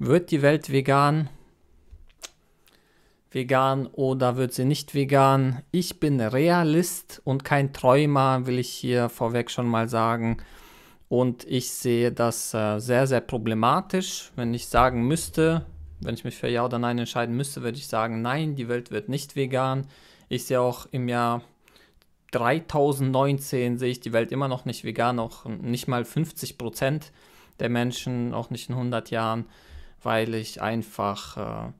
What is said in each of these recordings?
Wird die Welt vegan? Vegan oder wird sie nicht vegan? Ich bin Realist und kein Träumer, will ich hier vorweg schon mal sagen. Und ich sehe das äh, sehr, sehr problematisch. Wenn ich sagen müsste, wenn ich mich für Ja oder Nein entscheiden müsste, würde ich sagen, nein, die Welt wird nicht vegan. Ich sehe auch im Jahr 2019 sehe ich die Welt immer noch nicht vegan, auch nicht mal 50 der Menschen, auch nicht in 100 Jahren weil ich einfach, äh,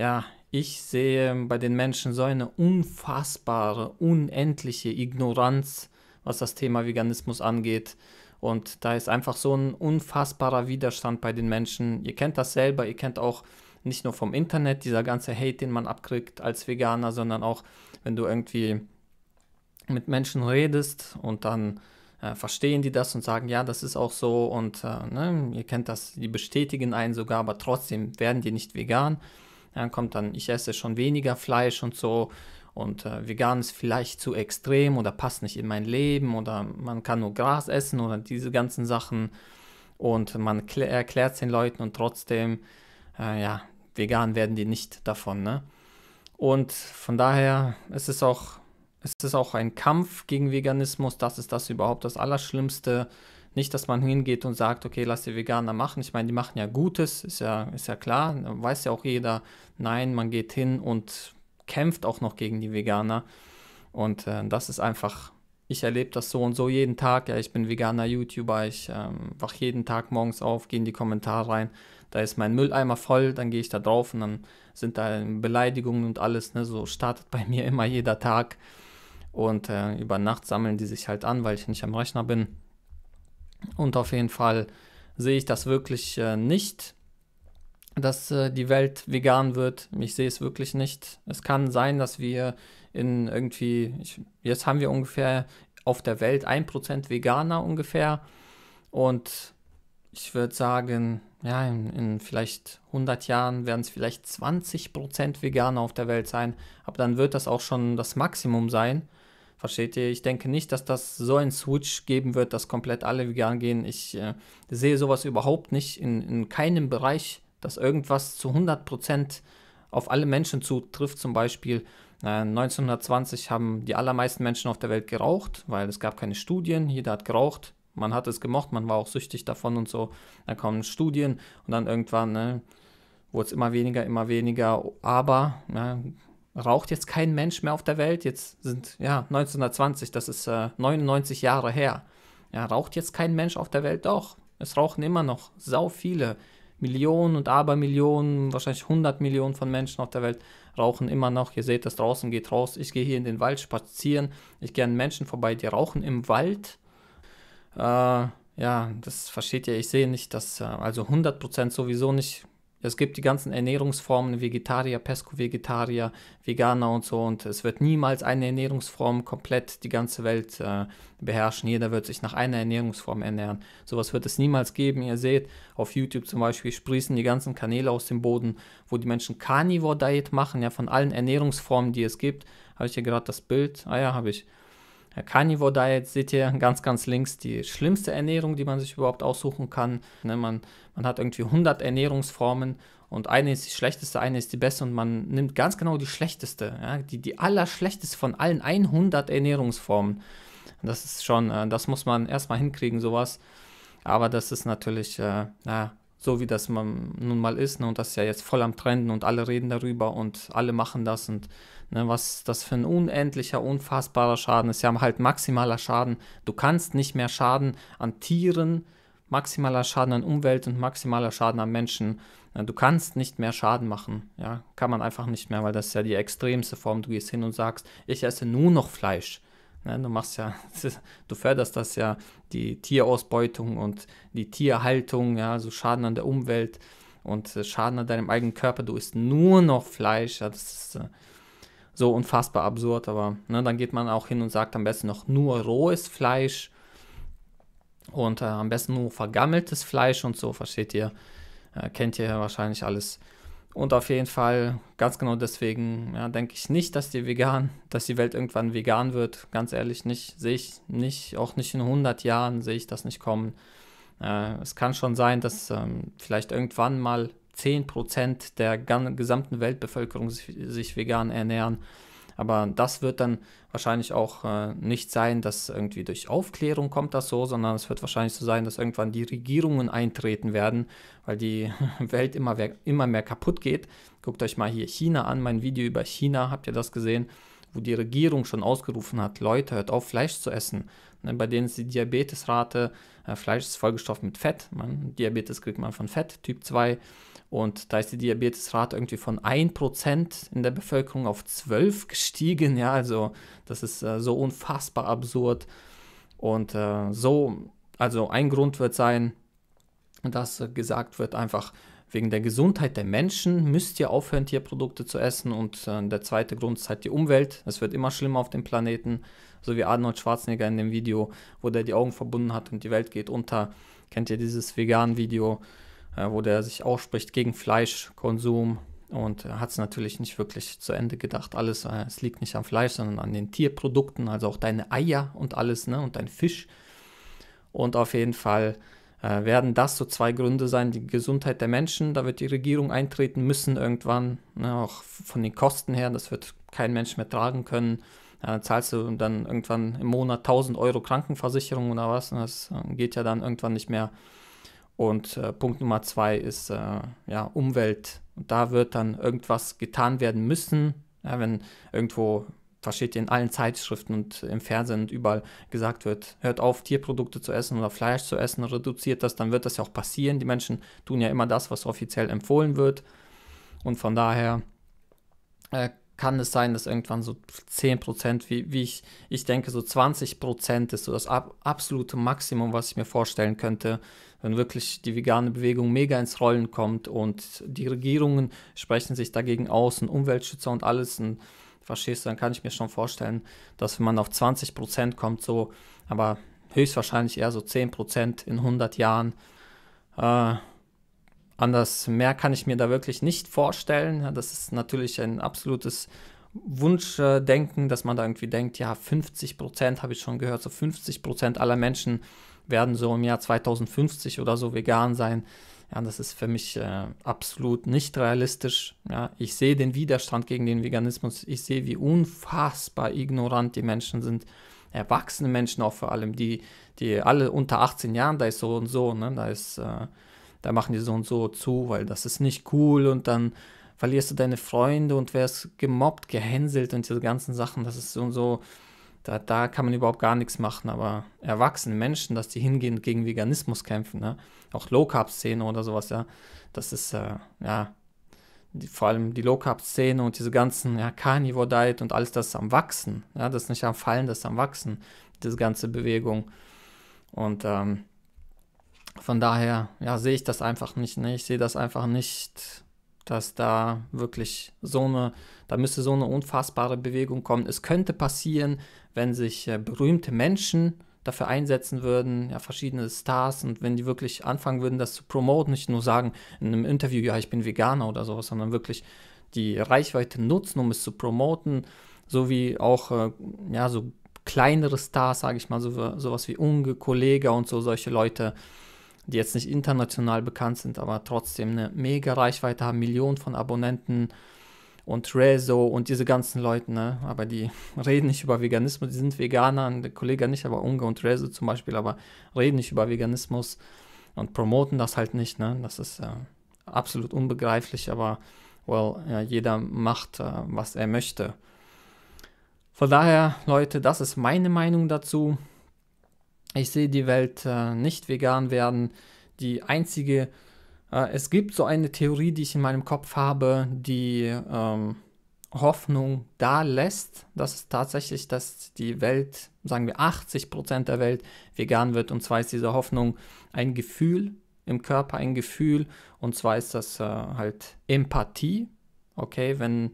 ja, ich sehe bei den Menschen so eine unfassbare, unendliche Ignoranz, was das Thema Veganismus angeht. Und da ist einfach so ein unfassbarer Widerstand bei den Menschen. Ihr kennt das selber, ihr kennt auch nicht nur vom Internet, dieser ganze Hate, den man abkriegt als Veganer, sondern auch, wenn du irgendwie mit Menschen redest und dann äh, verstehen die das und sagen, ja, das ist auch so und äh, ne, ihr kennt das, die bestätigen einen sogar, aber trotzdem werden die nicht vegan. Dann kommt dann, ich esse schon weniger Fleisch und so und äh, vegan ist vielleicht zu extrem oder passt nicht in mein Leben oder man kann nur Gras essen oder diese ganzen Sachen und man erklärt es den Leuten und trotzdem, äh, ja, vegan werden die nicht davon, ne? Und von daher ist es auch ist es auch ein Kampf gegen Veganismus. Das ist das überhaupt das Allerschlimmste. Nicht, dass man hingeht und sagt, okay, lass die Veganer machen. Ich meine, die machen ja Gutes, ist ja, ist ja klar, weiß ja auch jeder. Nein, man geht hin und kämpft auch noch gegen die Veganer. Und äh, das ist einfach, ich erlebe das so und so jeden Tag. Ja, ich bin veganer YouTuber, ich ähm, wach jeden Tag morgens auf, gehe in die Kommentare rein. Da ist mein Mülleimer voll, dann gehe ich da drauf und dann sind da Beleidigungen und alles. Ne? So startet bei mir immer jeder Tag. Und äh, über Nacht sammeln die sich halt an, weil ich nicht am Rechner bin. Und auf jeden Fall sehe ich das wirklich äh, nicht, dass äh, die Welt vegan wird. Ich sehe es wirklich nicht. Es kann sein, dass wir in irgendwie, ich, jetzt haben wir ungefähr auf der Welt 1% Veganer ungefähr. Und ich würde sagen, ja, in, in, vielleicht 100 Jahren werden es vielleicht 20% Veganer auf der Welt sein. Aber dann wird das auch schon das Maximum sein. Versteht ihr? Ich denke nicht, dass das so ein Switch geben wird, dass komplett alle vegan gehen. Ich äh, sehe sowas überhaupt nicht in, in keinem Bereich, dass irgendwas zu 100% auf alle Menschen zutrifft. Zum Beispiel äh, 1920 haben die allermeisten Menschen auf der Welt geraucht, weil es gab keine Studien. Jeder hat geraucht. Man hat es gemocht, man war auch süchtig davon und so. Dann kommen Studien und dann irgendwann ne, wurde es immer weniger, immer weniger. Aber ne, raucht jetzt kein Mensch mehr auf der Welt. Jetzt sind, ja, 1920, das ist äh, 99 Jahre her. Ja, raucht jetzt kein Mensch auf der Welt? Doch. Es rauchen immer noch sau viele. Millionen und Abermillionen, wahrscheinlich 100 Millionen von Menschen auf der Welt rauchen immer noch. Ihr seht das draußen, geht raus. Ich gehe hier in den Wald spazieren. Ich gehe an Menschen vorbei, die rauchen im Wald. Äh, ja, das versteht ihr. Ich sehe nicht, dass, äh, also 100% sowieso nicht es gibt die ganzen Ernährungsformen, Vegetarier, Pesco-Vegetarier, Veganer und so. Und es wird niemals eine Ernährungsform komplett die ganze Welt äh, beherrschen. Jeder wird sich nach einer Ernährungsform ernähren. Sowas wird es niemals geben. Ihr seht, auf YouTube zum Beispiel sprießen die ganzen Kanäle aus dem Boden, wo die Menschen Carnivore-Diet machen, ja, von allen Ernährungsformen, die es gibt. Habe ich hier gerade das Bild? Ah ja, habe ich Carnivore Diet seht ihr ganz, ganz links die schlimmste Ernährung, die man sich überhaupt aussuchen kann. Ne, man, man hat irgendwie 100 Ernährungsformen und eine ist die schlechteste, eine ist die beste und man nimmt ganz genau die schlechteste, ja, die, die allerschlechteste von allen 100 Ernährungsformen. Das ist schon, äh, das muss man erstmal hinkriegen, sowas. Aber das ist natürlich, äh, ja, so wie das man nun mal ist. Ne? Und das ist ja jetzt voll am Trenden und alle reden darüber und alle machen das. Und ne, was das für ein unendlicher, unfassbarer Schaden ist. Ja, halt maximaler Schaden. Du kannst nicht mehr Schaden an Tieren, maximaler Schaden an Umwelt und maximaler Schaden an Menschen. Du kannst nicht mehr Schaden machen. Ja, kann man einfach nicht mehr, weil das ist ja die extremste Form. Du gehst hin und sagst, ich esse nur noch Fleisch. Ne? du machst ja, du förderst das ja, die Tierausbeutung und die Tierhaltung, ja, so also Schaden an der Umwelt und äh, Schaden an deinem eigenen Körper. Du isst nur noch Fleisch. Ja, das ist äh, so unfassbar absurd, aber ne, dann geht man auch hin und sagt am besten noch nur rohes Fleisch und äh, am besten nur vergammeltes Fleisch und so, versteht ihr? Äh, kennt ihr ja wahrscheinlich alles. Und auf jeden Fall, ganz genau deswegen, ja, denke ich nicht, dass die vegan, dass die Welt irgendwann vegan wird. Ganz ehrlich, nicht, sehe ich nicht, auch nicht in 100 Jahren sehe ich das nicht kommen. Äh, es kann schon sein, dass ähm, vielleicht irgendwann mal 10% der gesamten Weltbevölkerung sich, sich vegan ernähren. Aber das wird dann wahrscheinlich auch äh, nicht sein, dass irgendwie durch Aufklärung kommt das so, sondern es wird wahrscheinlich so sein, dass irgendwann die Regierungen eintreten werden, weil die Welt immer, immer mehr kaputt geht. Guckt euch mal hier China an, mein Video über China, habt ihr das gesehen? wo die Regierung schon ausgerufen hat, Leute, hört auf, Fleisch zu essen. Ne, bei denen ist die Diabetesrate, äh, Fleisch ist vollgestopft mit Fett, man, Diabetes kriegt man von Fett, Typ 2. Und da ist die Diabetesrate irgendwie von 1% in der Bevölkerung auf 12 gestiegen. Ja, also das ist äh, so unfassbar absurd. Und äh, so, also ein Grund wird sein, dass gesagt wird, einfach wegen der Gesundheit der Menschen müsst ihr aufhören, Tierprodukte zu essen. Und äh, der zweite Grund ist halt die Umwelt. Es wird immer schlimmer auf dem Planeten so wie Arnold Schwarzenegger in dem Video, wo der die Augen verbunden hat und die Welt geht unter. Kennt ihr dieses Vegan-Video, äh, wo der sich ausspricht gegen Fleischkonsum und hat es natürlich nicht wirklich zu Ende gedacht. Alles, äh, es liegt nicht am Fleisch, sondern an den Tierprodukten, also auch deine Eier und alles, ne, und dein Fisch. Und auf jeden Fall äh, werden das so zwei Gründe sein. Die Gesundheit der Menschen, da wird die Regierung eintreten müssen irgendwann, ne, auch von den Kosten her, das wird kein Mensch mehr tragen können äh, zahlst du dann irgendwann im Monat 1000 Euro Krankenversicherung oder was. Und das äh, geht ja dann irgendwann nicht mehr. Und äh, Punkt Nummer zwei ist äh, ja, Umwelt. Und da wird dann irgendwas getan werden müssen, ja, wenn irgendwo, versteht ihr, in allen Zeitschriften und im Fernsehen und überall gesagt wird, hört auf, Tierprodukte zu essen oder Fleisch zu essen, reduziert das, dann wird das ja auch passieren. Die Menschen tun ja immer das, was offiziell empfohlen wird. Und von daher äh, kann es sein, dass irgendwann so 10%, wie, wie ich, ich denke, so 20% ist so das ab, absolute Maximum, was ich mir vorstellen könnte, wenn wirklich die vegane Bewegung mega ins Rollen kommt und die Regierungen sprechen sich dagegen aus und Umweltschützer und alles und verstehst du, dann kann ich mir schon vorstellen, dass wenn man auf 20% kommt, so, aber höchstwahrscheinlich eher so 10% in 100 Jahren, äh, anders mehr kann ich mir da wirklich nicht vorstellen. Das ist natürlich ein absolutes Wunschdenken, dass man da irgendwie denkt, ja, 50 Prozent habe ich schon gehört, so 50 Prozent aller Menschen werden so im Jahr 2050 oder so vegan sein. Ja, das ist für mich äh, absolut nicht realistisch. Ja, ich sehe den Widerstand gegen den Veganismus. Ich sehe, wie unfassbar ignorant die Menschen sind. Erwachsene Menschen auch vor allem, die, die alle unter 18 Jahren, da ist so und so, ne? da ist äh, da machen die so und so zu, weil das ist nicht cool und dann verlierst du deine Freunde und wärst gemobbt, gehänselt und diese ganzen Sachen, das ist so und so, da, da kann man überhaupt gar nichts machen, aber erwachsene Menschen, dass die hingehen gegen Veganismus kämpfen, ne? auch Low-Carb-Szene oder sowas, ja, das ist, äh, ja, die, vor allem die Low-Carb-Szene und diese ganzen, ja, Carnivore-Diet und alles das ist am Wachsen, ja, das ist nicht am Fallen, das ist am Wachsen, diese ganze Bewegung und, ähm, von daher ja, sehe ich das einfach nicht. Ne? Ich sehe das einfach nicht, dass da wirklich so eine, da müsste so eine unfassbare Bewegung kommen. Es könnte passieren, wenn sich äh, berühmte Menschen dafür einsetzen würden, ja, verschiedene Stars und wenn die wirklich anfangen würden, das zu promoten, nicht nur sagen in einem Interview, ja, ich bin Veganer oder sowas, sondern wirklich die Reichweite nutzen, um es zu promoten, so wie auch, äh, ja, so kleinere Stars, sage ich mal, so, sowas wie Unge, Kollege und so solche Leute, die jetzt nicht international bekannt sind, aber trotzdem eine mega Reichweite haben, Millionen von Abonnenten und Rezo und diese ganzen Leute, ne? Aber die reden nicht über Veganismus, die sind Veganer, der Kollege nicht, aber Unge und Rezo zum Beispiel, aber reden nicht über Veganismus und promoten das halt nicht, ne? Das ist äh, absolut unbegreiflich, aber well, ja, jeder macht, äh, was er möchte. Von daher, Leute, das ist meine Meinung dazu. Ich sehe die Welt äh, nicht vegan werden. Die einzige, äh, es gibt so eine Theorie, die ich in meinem Kopf habe, die ähm, Hoffnung da lässt, dass es tatsächlich, dass die Welt, sagen wir 80 Prozent der Welt vegan wird. Und zwar ist diese Hoffnung ein Gefühl im Körper, ein Gefühl. Und zwar ist das äh, halt Empathie. Okay, wenn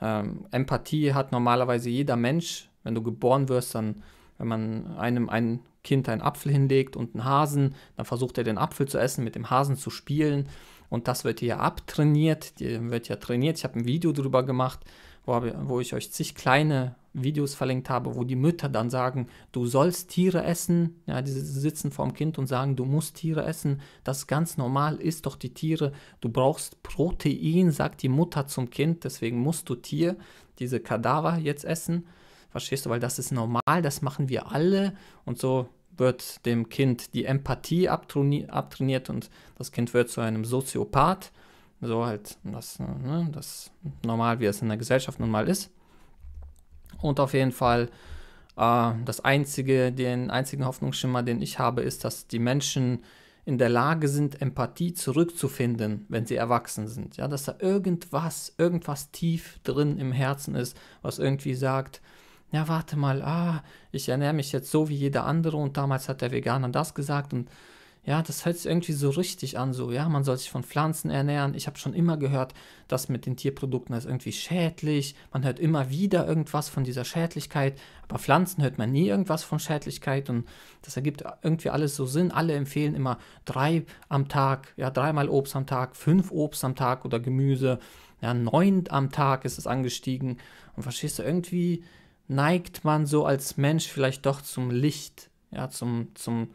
ähm, Empathie hat normalerweise jeder Mensch. Wenn du geboren wirst, dann, wenn man einem ein Kind einen Apfel hinlegt und einen Hasen, dann versucht er den Apfel zu essen, mit dem Hasen zu spielen und das wird hier abtrainiert, die wird ja trainiert. Ich habe ein Video darüber gemacht, wo, habe, wo ich euch zig kleine Videos verlinkt habe, wo die Mütter dann sagen, du sollst Tiere essen. Ja, die sitzen vorm Kind und sagen, du musst Tiere essen. Das ist ganz normal, isst doch die Tiere. Du brauchst Protein, sagt die Mutter zum Kind, deswegen musst du Tier, diese Kadaver jetzt essen. Verstehst du, weil das ist normal, das machen wir alle und so wird dem Kind die Empathie abtrainiert und das Kind wird zu einem Soziopath. So halt, das, ne, ne, das normal, wie es in der Gesellschaft nun mal ist. Und auf jeden Fall, äh, das einzige, den einzigen Hoffnungsschimmer, den ich habe, ist, dass die Menschen in der Lage sind, Empathie zurückzufinden, wenn sie erwachsen sind. Ja, dass da irgendwas, irgendwas tief drin im Herzen ist, was irgendwie sagt, ja, warte mal, ah, ich ernähre mich jetzt so wie jeder andere und damals hat der Veganer das gesagt und ja, das hört sich irgendwie so richtig an, so, ja, man soll sich von Pflanzen ernähren. Ich habe schon immer gehört, dass mit den Tierprodukten ist irgendwie schädlich. Man hört immer wieder irgendwas von dieser Schädlichkeit, aber Pflanzen hört man nie irgendwas von Schädlichkeit und das ergibt irgendwie alles so Sinn. Alle empfehlen immer drei am Tag, ja, dreimal Obst am Tag, fünf Obst am Tag oder Gemüse, ja, neun am Tag ist es angestiegen. Und verstehst du, irgendwie neigt man so als Mensch vielleicht doch zum Licht, ja, zum, zum,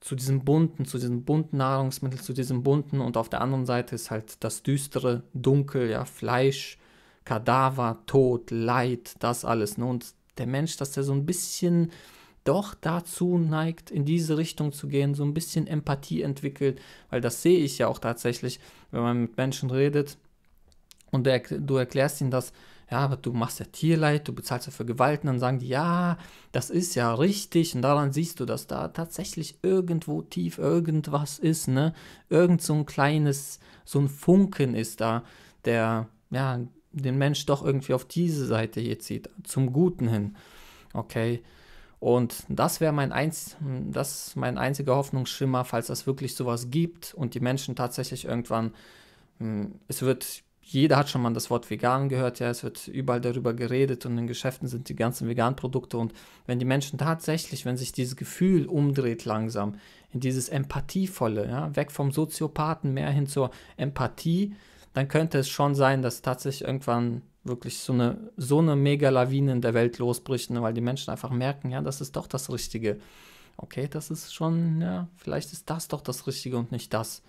zu diesem bunten, zu diesem bunten Nahrungsmittel, zu diesem bunten und auf der anderen Seite ist halt das düstere, dunkel, ja, Fleisch, Kadaver, Tod, Leid, das alles. Ne? Und der Mensch, dass der so ein bisschen doch dazu neigt, in diese Richtung zu gehen, so ein bisschen Empathie entwickelt, weil das sehe ich ja auch tatsächlich, wenn man mit Menschen redet und du erklärst ihnen das, ja, aber du machst ja Tierleid, du bezahlst ja für Gewalt. Und dann sagen die, ja, das ist ja richtig. Und daran siehst du, dass da tatsächlich irgendwo tief irgendwas ist, ne? Irgend so ein kleines, so ein Funken ist da, der, ja, den Mensch doch irgendwie auf diese Seite hier zieht, zum Guten hin. Okay. Und das wäre mein, einz mein einziger Hoffnungsschimmer, falls es wirklich sowas gibt und die Menschen tatsächlich irgendwann, hm, es wird jeder hat schon mal das Wort vegan gehört, ja, es wird überall darüber geredet und in Geschäften sind die ganzen veganen Produkte und wenn die Menschen tatsächlich, wenn sich dieses Gefühl umdreht langsam, in dieses Empathievolle, ja, weg vom Soziopathen mehr hin zur Empathie, dann könnte es schon sein, dass tatsächlich irgendwann wirklich so eine, so eine Mega-Lawine in der Welt losbricht, ne, weil die Menschen einfach merken, ja, das ist doch das Richtige. Okay, das ist schon, ja, vielleicht ist das doch das Richtige und nicht das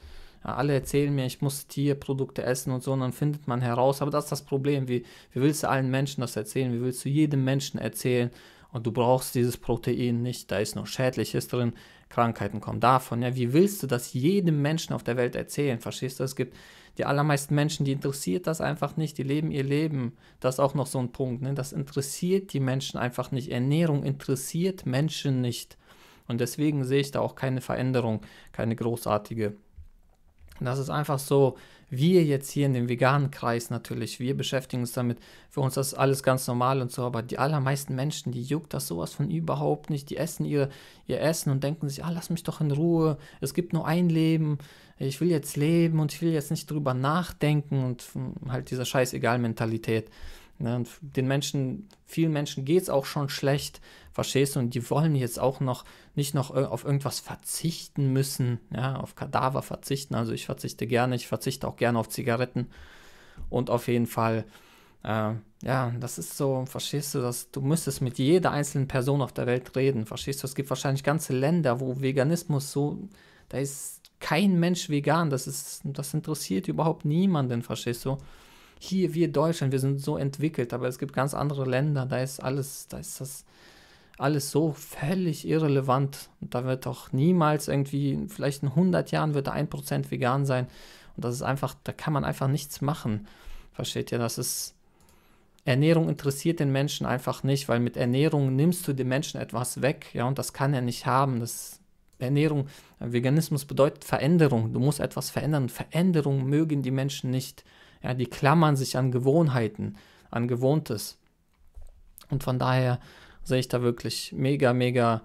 alle erzählen mir, ich muss Tierprodukte essen und so, und dann findet man heraus, aber das ist das Problem, wie, wie willst du allen Menschen das erzählen, wie willst du jedem Menschen erzählen, und du brauchst dieses Protein nicht, da ist noch Schädliches drin, Krankheiten kommen davon. Ja, wie willst du das jedem Menschen auf der Welt erzählen? Verstehst du? Es gibt die allermeisten Menschen, die interessiert das einfach nicht, die leben ihr Leben. Das ist auch noch so ein Punkt. Ne? Das interessiert die Menschen einfach nicht. Ernährung interessiert Menschen nicht. Und deswegen sehe ich da auch keine Veränderung, keine großartige. Veränderung. Das ist einfach so, wir jetzt hier in dem veganen Kreis natürlich, wir beschäftigen uns damit, für uns ist alles ganz normal und so, aber die allermeisten Menschen, die juckt das sowas von überhaupt nicht, die essen ihr, ihr Essen und denken sich, ah, lass mich doch in Ruhe, es gibt nur ein Leben, ich will jetzt leben und ich will jetzt nicht drüber nachdenken und hm, halt dieser scheiß-egal-Mentalität. Ne? den Menschen, vielen Menschen geht es auch schon schlecht, verstehst du? Und die wollen jetzt auch noch nicht noch auf irgendwas verzichten müssen, ja, auf Kadaver verzichten. Also ich verzichte gerne, ich verzichte auch gerne auf Zigaretten. Und auf jeden Fall, äh, ja, das ist so, verstehst du, dass du müsstest mit jeder einzelnen Person auf der Welt reden, verstehst du? Es gibt wahrscheinlich ganze Länder, wo Veganismus so, da ist kein Mensch vegan, das ist, das interessiert überhaupt niemanden, verstehst du? hier, wir Deutschland, wir sind so entwickelt, aber es gibt ganz andere Länder, da ist alles, da ist das alles so völlig irrelevant. Und da wird auch niemals irgendwie, vielleicht in 100 Jahren wird da 1% vegan sein. Und das ist einfach, da kann man einfach nichts machen. Versteht ihr? Das ist, Ernährung interessiert den Menschen einfach nicht, weil mit Ernährung nimmst du dem Menschen etwas weg, ja, und das kann er nicht haben. Das Ernährung, Veganismus bedeutet Veränderung. Du musst etwas verändern. Veränderung mögen die Menschen nicht. Ja, die klammern sich an Gewohnheiten, an Gewohntes. Und von daher sehe ich da wirklich mega, mega,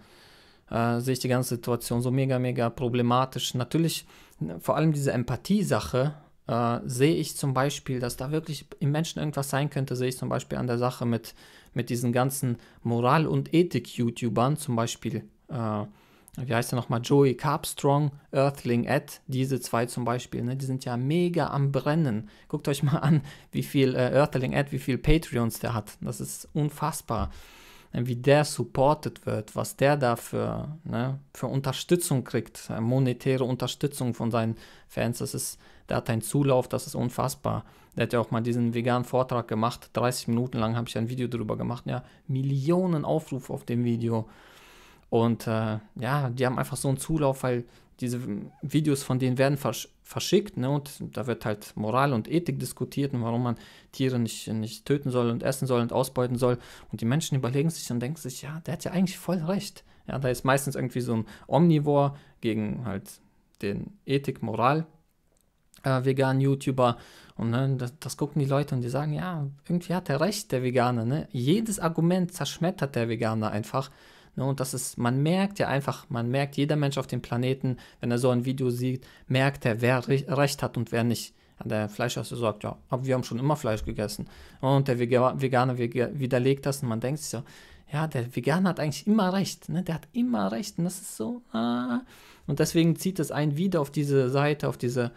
äh, sehe ich die ganze Situation so mega, mega problematisch. Natürlich, ne, vor allem diese Empathie-Sache, äh, sehe ich zum Beispiel, dass da wirklich im Menschen irgendwas sein könnte, sehe ich zum Beispiel an der Sache mit, mit diesen ganzen Moral- und Ethik-YouTubern, zum Beispiel äh, wie heißt er nochmal, Joey Carpstrong, Earthling Ed, diese zwei zum Beispiel, ne, die sind ja mega am Brennen. Guckt euch mal an, wie viel äh, Earthling Ed, wie viel Patreons der hat. Das ist unfassbar, ne, wie der supported wird, was der da für, ne, für Unterstützung kriegt, äh, monetäre Unterstützung von seinen Fans. Das ist, der hat einen Zulauf, das ist unfassbar. Der hat ja auch mal diesen veganen Vortrag gemacht, 30 Minuten lang habe ich ein Video darüber gemacht, ja, Millionen Aufrufe auf dem Video. Und äh, ja, die haben einfach so einen Zulauf, weil diese Videos von denen werden versch verschickt, ne? Und da wird halt Moral und Ethik diskutiert und warum man Tiere nicht, nicht töten soll und essen soll und ausbeuten soll. Und die Menschen überlegen sich und denken sich, ja, der hat ja eigentlich voll recht. Ja, da ist meistens irgendwie so ein Omnivore gegen halt den Ethik-Moral vegan äh, veganen YouTuber. Und ne, das, das, gucken die Leute und die sagen, ja, irgendwie hat er recht, der Veganer. Ne? Jedes Argument zerschmettert der Veganer einfach. Ne? Und das ist, man merkt ja einfach, man merkt, jeder Mensch auf dem Planeten, wenn er so ein Video sieht, merkt er, wer re recht hat und wer nicht. Der Fleischesser sagt, ja, aber wir haben schon immer Fleisch gegessen. Und der Veganer widerlegt das und man denkt sich so, ja, der Veganer hat eigentlich immer recht, ne? der hat immer recht und das ist so. Ah. Und deswegen zieht es einen wieder auf diese Seite, auf diese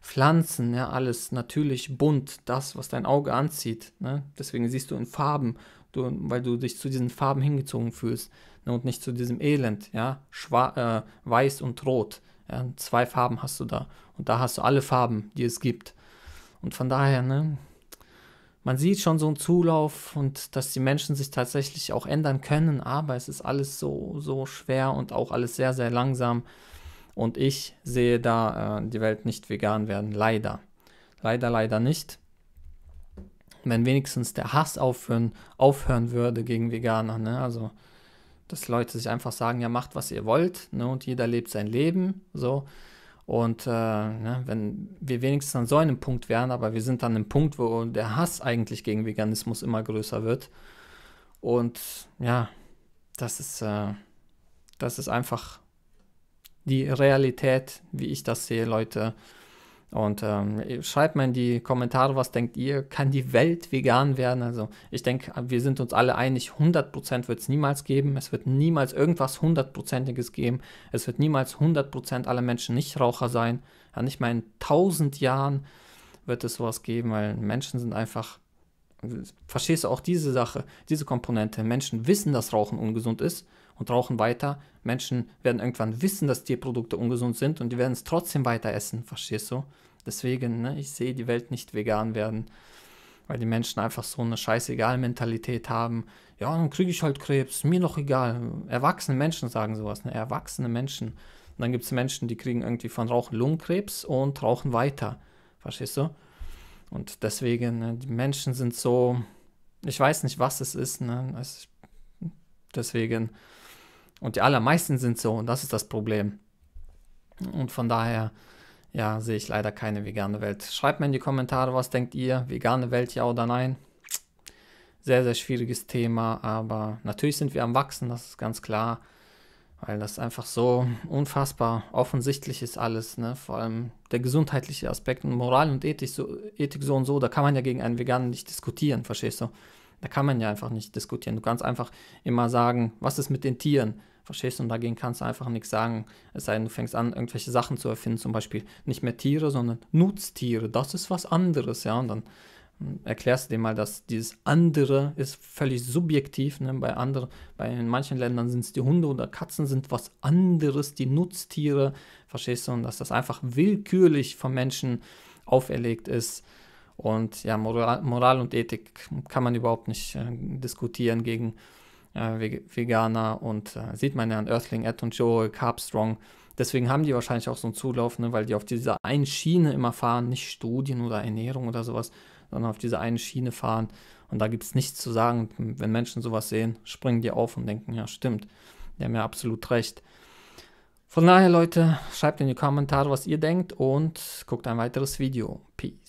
Pflanzen, ja, alles natürlich bunt, das, was dein Auge anzieht. Ne? Deswegen siehst du in Farben du, weil du dich zu diesen Farben hingezogen fühlst ne, und nicht zu diesem Elend, ja, Schwa äh, weiß und rot. Ja, zwei Farben hast du da und da hast du alle Farben, die es gibt. Und von daher, ne, man sieht schon so einen Zulauf und dass die Menschen sich tatsächlich auch ändern können, aber es ist alles so, so schwer und auch alles sehr, sehr langsam. Und ich sehe da äh, die Welt nicht vegan werden, leider. Leider, leider nicht wenn wenigstens der Hass aufhören, aufhören würde gegen Veganer. Ne? Also, dass Leute sich einfach sagen, ja, macht, was ihr wollt, ne? und jeder lebt sein Leben, so. Und äh, ne, wenn wir wenigstens an so einem Punkt wären, aber wir sind an einem Punkt, wo der Hass eigentlich gegen Veganismus immer größer wird. Und ja, das ist, äh, das ist einfach die Realität, wie ich das sehe, Leute. Und ähm, schreibt mal in die Kommentare, was denkt ihr? Kann die Welt vegan werden? Also ich denke, wir sind uns alle einig, 100% wird es niemals geben. Es wird niemals irgendwas 100%iges geben. Es wird niemals 100% aller Menschen Nichtraucher sein. Ja, nicht mal in 1000 Jahren wird es sowas geben, weil Menschen sind einfach, äh, verstehst du auch diese Sache, diese Komponente. Menschen wissen, dass Rauchen ungesund ist und rauchen weiter. Menschen werden irgendwann wissen, dass Tierprodukte ungesund sind und die werden es trotzdem weiter essen, verstehst du? Deswegen, ne, ich sehe die Welt nicht vegan werden, weil die Menschen einfach so eine Scheißegal-Mentalität haben. Ja, dann kriege ich halt Krebs, mir noch egal. Erwachsene Menschen sagen sowas, ne? erwachsene Menschen. Und dann gibt es Menschen, die kriegen irgendwie von Rauchen Lungenkrebs und rauchen weiter, verstehst du? Und deswegen, ne, die Menschen sind so, ich weiß nicht, was es ist, ne? Also, deswegen und die allermeisten sind so und das ist das Problem. Und von daher, ja, sehe ich leider keine vegane Welt. Schreibt mir in die Kommentare, was denkt ihr? Vegane Welt, ja oder nein? Sehr, sehr schwieriges Thema, aber natürlich sind wir am Wachsen, das ist ganz klar, weil das einfach so unfassbar offensichtlich ist alles, ne? Vor allem der gesundheitliche Aspekt und Moral und Ethik so, Ethik so und so, da kann man ja gegen einen Veganen nicht diskutieren, verstehst du? Da kann man ja einfach nicht diskutieren. Du kannst einfach immer sagen, was ist mit den Tieren? Verstehst du? Und dagegen kannst du einfach nichts sagen. Es sei denn, du fängst an, irgendwelche Sachen zu erfinden, zum Beispiel nicht mehr Tiere, sondern Nutztiere. Das ist was anderes, ja. Und dann hm, erklärst du dir mal, dass dieses andere ist völlig subjektiv. Ne? Bei anderen, bei manchen Ländern sind es die Hunde oder Katzen sind was anderes, die Nutztiere, verstehst du? Und dass das einfach willkürlich vom Menschen auferlegt ist. Und ja, Moral, Moral und Ethik kann man überhaupt nicht äh, diskutieren gegen äh, Veganer und äh, sieht man ja an Earthling Ed und Joe Strong. Deswegen haben die wahrscheinlich auch so einen Zulauf, ne, weil die auf dieser einen Schiene immer fahren, nicht Studien oder Ernährung oder sowas, sondern auf dieser einen Schiene fahren. Und da gibt es nichts zu sagen. Wenn Menschen sowas sehen, springen die auf und denken, ja, stimmt, die haben ja absolut recht. Von daher, Leute, schreibt in die Kommentare, was ihr denkt und guckt ein weiteres Video. Peace.